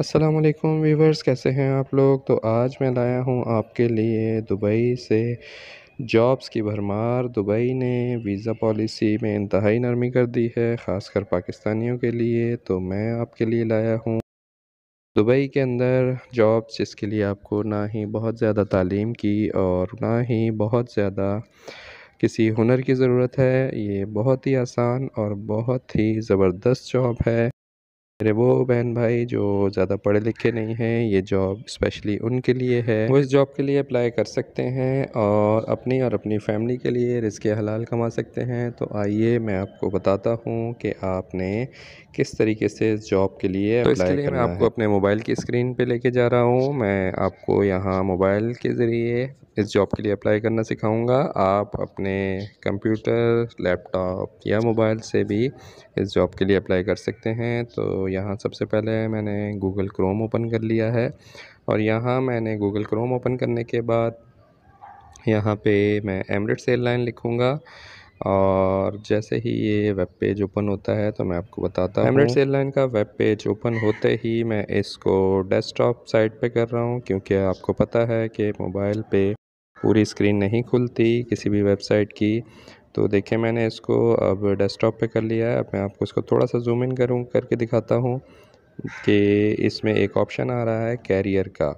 अस्सलाम वालेकुम वीवर्स कैसे हैं आप लोग तो आज मैं लाया हूँ आपके लिए दुबई से जॉब्स की भरमार दुबई ने वीज़ा पॉलिसी में इंतहाई नरमी कर दी है ख़ासकर पाकिस्तानियों के लिए तो मैं आपके लिए लाया हूँ दुबई के अंदर जॉब्स जिसके लिए आपको ना ही बहुत ज़्यादा तालीम की और ना ही बहुत ज़्यादा किसी हुनर की ज़रूरत है ये बहुत ही आसान और बहुत ही ज़बरदस्त जॉब है मेरे वो बहन भाई जो ज़्यादा पढ़े लिखे नहीं हैं ये जॉब स्पेशली उनके लिए है वो इस जॉब के लिए अप्लाई कर सकते हैं और अपनी और अपनी फैमिली के लिए रिस्क हलाल कमा सकते हैं तो आइए मैं आपको बताता हूँ कि आपने किस तरीके से इस जॉब के लिए तो इसके लिए मैं आपको अपने मोबाइल की स्क्रीन पर लेके जा रहा हूँ मैं आपको यहाँ मोबाइल के ज़रिए इस जॉब के लिए अप्लाई करना सिखाऊंगा आप अपने कंप्यूटर लैपटॉप या मोबाइल से भी इस जॉब के लिए अप्लाई कर सकते हैं तो यहाँ सबसे पहले मैंने गूगल क्रोम ओपन कर लिया है और यहाँ मैंने गूगल क्रोम ओपन करने के बाद यहाँ पे मैं एमरेट्स एयरलाइन लिखूँगा और जैसे ही ये वेब पेज ओपन होता है तो मैं आपको बताता हूँ एमरेट्स एयरलाइन का वेब पेज ओपन होते ही मैं इसको डेस्कटॉप साइट पे कर रहा हूँ क्योंकि आपको पता है कि मोबाइल पे पूरी स्क्रीन नहीं खुलती किसी भी वेबसाइट की तो देखिए मैंने इसको अब डेस्कटॉप पे कर लिया है अब मैं आपको इसको थोड़ा सा जूम इन करूँ करके दिखाता हूँ कि इसमें एक ऑप्शन आ रहा है कैरियर का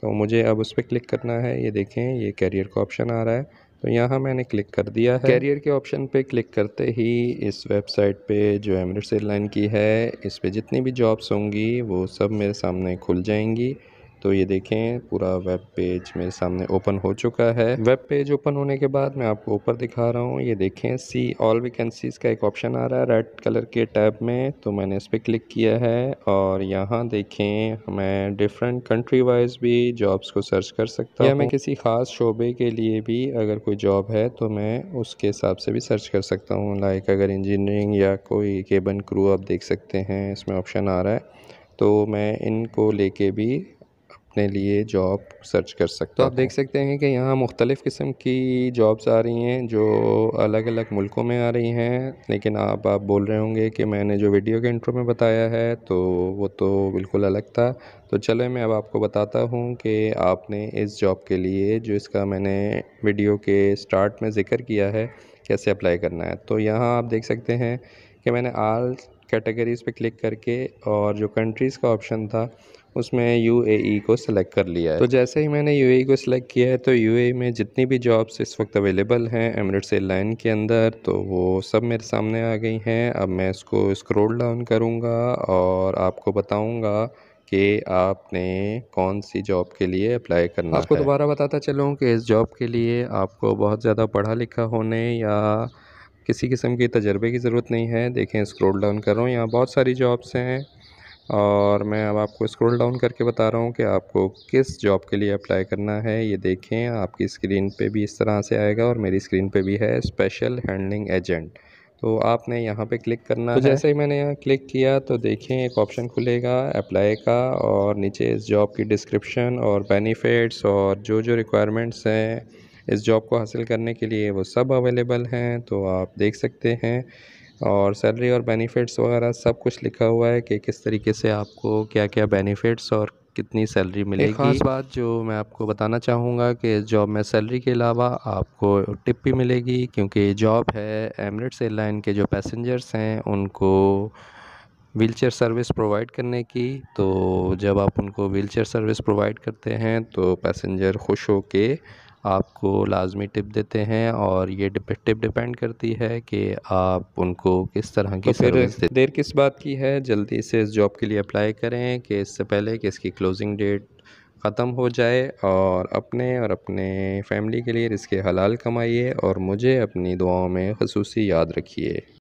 तो मुझे अब उस पर क्लिक करना है ये देखें ये कैरियर का ऑप्शन आ रहा है तो यहाँ मैंने क्लिक कर दिया है कैरियर के ऑप्शन पे क्लिक करते ही इस वेबसाइट पे जो एमरेट्स एयरलाइन की है इस पे जितनी भी जॉब्स होंगी वो सब मेरे सामने खुल जाएंगी तो ये देखें पूरा वेब पेज मेरे सामने ओपन हो चुका है वेब पेज ओपन होने के बाद मैं आपको ऊपर दिखा रहा हूँ ये देखें सी ऑल वैकेंसीज का एक ऑप्शन आ रहा है रेड कलर के टैब में तो मैंने इस पर क्लिक किया है और यहाँ देखें मैं डिफरेंट कंट्री वाइज भी जॉब्स को सर्च कर सकता हूँ मैं किसी ख़ास शोबे के लिए भी अगर कोई जॉब है तो मैं उसके हिसाब से भी सर्च कर सकता हूँ लाइक अगर इंजीनियरिंग या कोई केबन क्रू आप देख सकते हैं इसमें ऑप्शन आ रहा है तो मैं इनको लेके भी अपने लिए जॉब सर्च कर सकते हो आप देख सकते हैं कि यहाँ मुख्तलिफ़ किस्म की जॉब्स आ रही हैं जो अलग अलग मुल्कों में आ रही हैं लेकिन आप आप बोल रहे होंगे कि मैंने जो वीडियो के इंट्रो में बताया है तो वो तो बिल्कुल अलग था तो चले मैं अब आपको बताता हूँ कि आपने इस जॉब के लिए जो इसका मैंने वीडियो के स्टार्ट में ज़िक्र किया है कैसे अप्लाई करना है तो यहाँ आप देख सकते हैं कि मैंने आल कैटेगरीज़ पे क्लिक करके और जो कंट्रीज़ का ऑप्शन था उसमें यू e को सिलेक्ट कर लिया है तो जैसे ही मैंने यू e को सिलेक्ट किया है तो यू e में जितनी भी जॉब्स इस वक्त अवेलेबल हैं एमरेट्स एयरलाइन के अंदर तो वो सब मेरे सामने आ गई हैं अब मैं इसको स्क्रोल डाउन करूँगा और आपको बताऊँगा कि आपने कौन सी जॉब के लिए अप्लाई करना आपको दोबारा बताता चलूँ कि इस जॉब के लिए आपको बहुत ज़्यादा पढ़ा लिखा होने या किसी किस्म के तजर्बे की ज़रूरत नहीं है देखें स्क्रॉल डाउन कर रहा हूँ यहाँ बहुत सारी जॉब्स हैं और मैं अब आपको स्क्रॉल डाउन करके बता रहा हूँ कि आपको किस जॉब के लिए अप्लाई करना है ये देखें आपकी स्क्रीन पे भी इस तरह से आएगा और मेरी स्क्रीन पे भी है स्पेशल हैंडलिंग एजेंट तो आपने यहाँ पे क्लिक करना तो जैसे ही मैंने यहाँ क्लिक किया तो देखें एक ऑप्शन खुलेगा अप्लाई का और नीचे इस जॉब की डिस्क्रिप्शन और बेनिफिट्स और जो जो रिक्वायरमेंट्स हैं इस जॉब को हासिल करने के लिए वो सब अवेलेबल हैं तो आप देख सकते हैं और सैलरी और बेनिफिट्स वगैरह सब कुछ लिखा हुआ है कि किस तरीके से आपको क्या क्या बेनिफिट्स और कितनी सैलरी मिलेगी एक खास बात जो मैं आपको बताना चाहूँगा कि जॉब में सैलरी के अलावा आपको टिप भी मिलेगी क्योंकि जॉब है एमरेट्स एयरलाइन के जो पैसेंजर्स हैं उनको व्हीलचेयर सर्विस प्रोवाइड करने की तो जब आप उनको व्हीलचेयर सर्विस प्रोवाइड करते हैं तो पैसेंजर खुश हो के आपको लाजमी टिप देते हैं और ये टिप डिपेंड करती है कि आप उनको किस तरह की तो सर्विस देर किस बात की है जल्दी से इस जॉब के लिए अप्लाई करें कि इससे पहले कि इसकी क्लोजिंग डेट ख़त्म हो जाए और अपने और अपने फैमिली के लिए इसके हलाल कमाइए और मुझे अपनी दुआओं में खसूसी याद रखिए